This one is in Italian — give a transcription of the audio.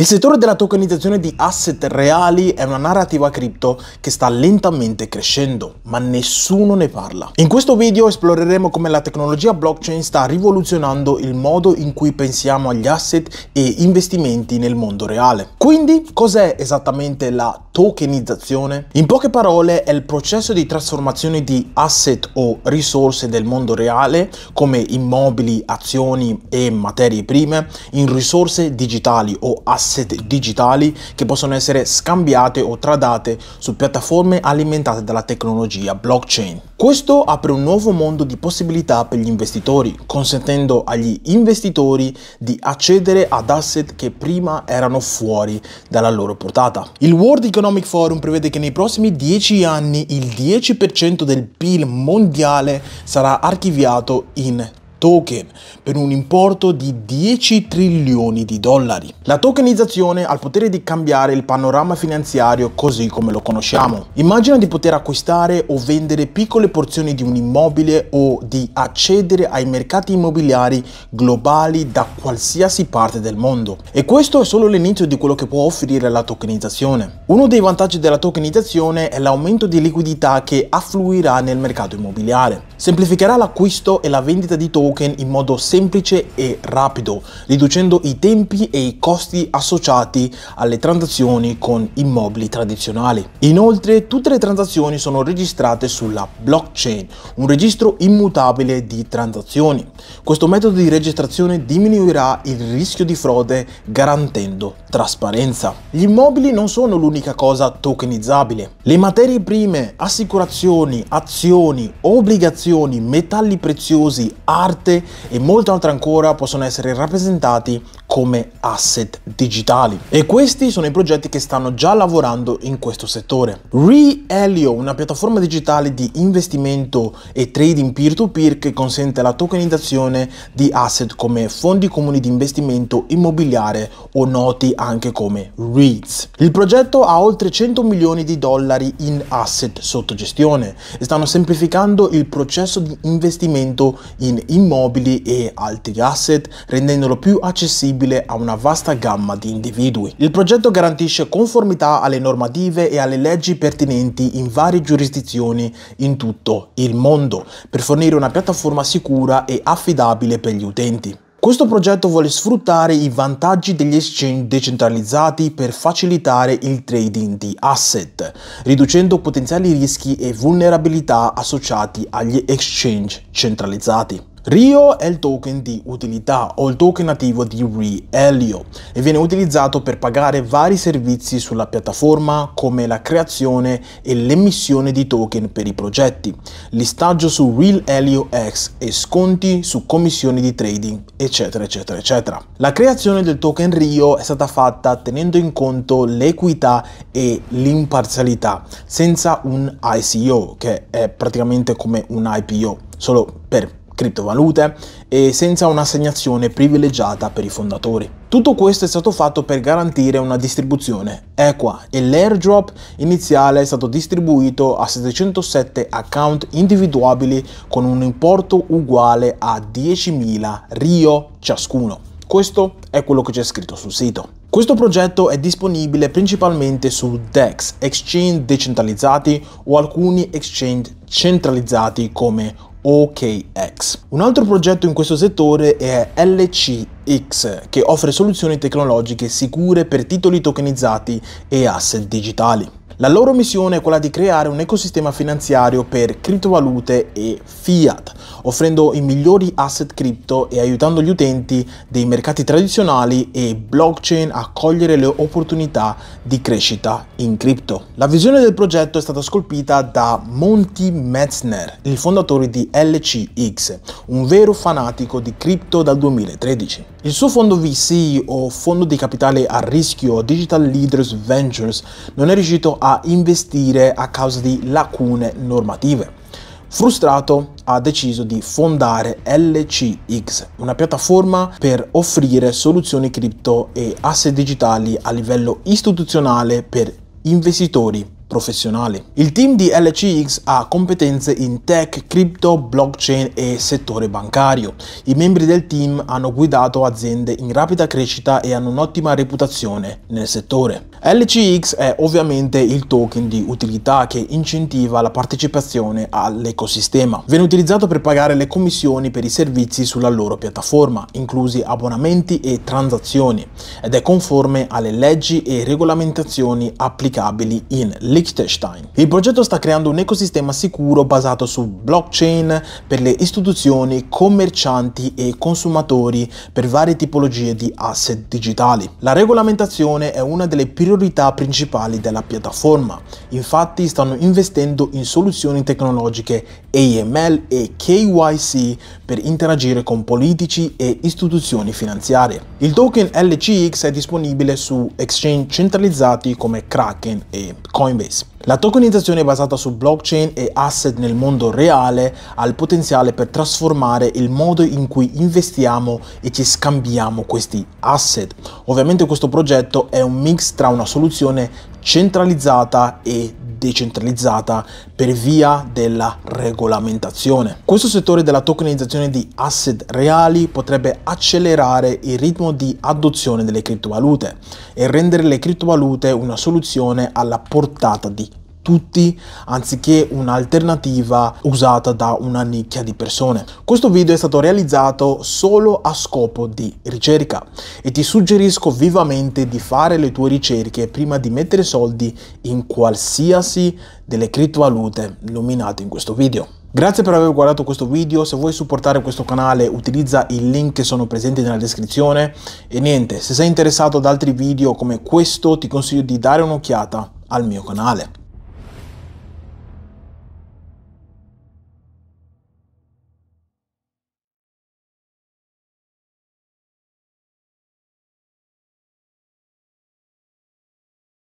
Il settore della tokenizzazione di asset reali è una narrativa cripto che sta lentamente crescendo, ma nessuno ne parla. In questo video esploreremo come la tecnologia blockchain sta rivoluzionando il modo in cui pensiamo agli asset e investimenti nel mondo reale. Quindi, cos'è esattamente la tokenizzazione? In poche parole è il processo di trasformazione di asset o risorse del mondo reale, come immobili, azioni e materie prime, in risorse digitali o asset digitali che possono essere scambiate o tradate su piattaforme alimentate dalla tecnologia blockchain. Questo apre un nuovo mondo di possibilità per gli investitori, consentendo agli investitori di accedere ad asset che prima erano fuori dalla loro portata. Il World Economic Economic Forum prevede che nei prossimi 10 anni il 10% del PIL mondiale sarà archiviato in token per un importo di 10 trilioni di dollari. La tokenizzazione ha il potere di cambiare il panorama finanziario così come lo conosciamo. Immagina di poter acquistare o vendere piccole porzioni di un immobile o di accedere ai mercati immobiliari globali da qualsiasi parte del mondo. E questo è solo l'inizio di quello che può offrire la tokenizzazione. Uno dei vantaggi della tokenizzazione è l'aumento di liquidità che affluirà nel mercato immobiliare. Semplificherà l'acquisto e la vendita di token token in modo semplice e rapido, riducendo i tempi e i costi associati alle transazioni con immobili tradizionali. Inoltre tutte le transazioni sono registrate sulla blockchain, un registro immutabile di transazioni. Questo metodo di registrazione diminuirà il rischio di frode garantendo trasparenza. Gli immobili non sono l'unica cosa tokenizzabile. Le materie prime, assicurazioni, azioni, obbligazioni, metalli preziosi, arte, arte e molto altro ancora possono essere rappresentati come asset digitali. E questi sono i progetti che stanno già lavorando in questo settore. Re-Elio, una piattaforma digitale di investimento e trading peer-to-peer -peer che consente la tokenizzazione di asset come fondi comuni di investimento immobiliare o noti anche come REITs. Il progetto ha oltre 100 milioni di dollari in asset sotto gestione e stanno semplificando il processo di investimento in immobiliare immobili e altri asset, rendendolo più accessibile a una vasta gamma di individui. Il progetto garantisce conformità alle normative e alle leggi pertinenti in varie giurisdizioni in tutto il mondo, per fornire una piattaforma sicura e affidabile per gli utenti. Questo progetto vuole sfruttare i vantaggi degli exchange decentralizzati per facilitare il trading di asset, riducendo potenziali rischi e vulnerabilità associati agli exchange centralizzati. Rio è il token di utilità o il token nativo di re e viene utilizzato per pagare vari servizi sulla piattaforma come la creazione e l'emissione di token per i progetti, listaggio su re X e sconti su commissioni di trading, eccetera eccetera eccetera. La creazione del token Rio è stata fatta tenendo in conto l'equità e l'imparzialità senza un ICO che è praticamente come un IPO, solo per criptovalute e senza un'assegnazione privilegiata per i fondatori. Tutto questo è stato fatto per garantire una distribuzione equa e l'airdrop iniziale è stato distribuito a 707 account individuabili con un importo uguale a 10.000 Rio ciascuno. Questo è quello che c'è scritto sul sito. Questo progetto è disponibile principalmente su DEX, exchange decentralizzati o alcuni exchange centralizzati come OKX. Un altro progetto in questo settore è LC X, che offre soluzioni tecnologiche sicure per titoli tokenizzati e asset digitali. La loro missione è quella di creare un ecosistema finanziario per criptovalute e fiat, offrendo i migliori asset cripto e aiutando gli utenti dei mercati tradizionali e blockchain a cogliere le opportunità di crescita in cripto. La visione del progetto è stata scolpita da Monty Metzner, il fondatore di LCX, un vero fanatico di cripto dal 2013. Il suo fondo VC o fondo di capitale a rischio Digital Leaders Ventures non è riuscito a investire a causa di lacune normative. Frustrato, ha deciso di fondare LCX, una piattaforma per offrire soluzioni cripto e asset digitali a livello istituzionale per investitori professionali. Il team di LCX ha competenze in tech, crypto, blockchain e settore bancario. I membri del team hanno guidato aziende in rapida crescita e hanno un'ottima reputazione nel settore. LCX è ovviamente il token di utilità che incentiva la partecipazione all'ecosistema. Viene utilizzato per pagare le commissioni per i servizi sulla loro piattaforma, inclusi abbonamenti e transazioni, ed è conforme alle leggi e regolamentazioni applicabili in Liechtenstein. Il progetto sta creando un ecosistema sicuro basato su blockchain per le istituzioni, commercianti e consumatori per varie tipologie di asset digitali. La regolamentazione è una delle più priorità principali della piattaforma, infatti stanno investendo in soluzioni tecnologiche AML e KYC per interagire con politici e istituzioni finanziarie. Il token LCX è disponibile su exchange centralizzati come Kraken e Coinbase. La tokenizzazione basata su blockchain e asset nel mondo reale ha il potenziale per trasformare il modo in cui investiamo e ci scambiamo questi asset. Ovviamente questo progetto è un mix tra una soluzione centralizzata e decentralizzata per via della regolamentazione. Questo settore della tokenizzazione di asset reali potrebbe accelerare il ritmo di adozione delle criptovalute e rendere le criptovalute una soluzione alla portata di tutti anziché un'alternativa usata da una nicchia di persone. Questo video è stato realizzato solo a scopo di ricerca e ti suggerisco vivamente di fare le tue ricerche prima di mettere soldi in qualsiasi delle criptovalute nominate in questo video. Grazie per aver guardato questo video, se vuoi supportare questo canale utilizza i link che sono presenti nella descrizione e niente, se sei interessato ad altri video come questo ti consiglio di dare un'occhiata al mio canale.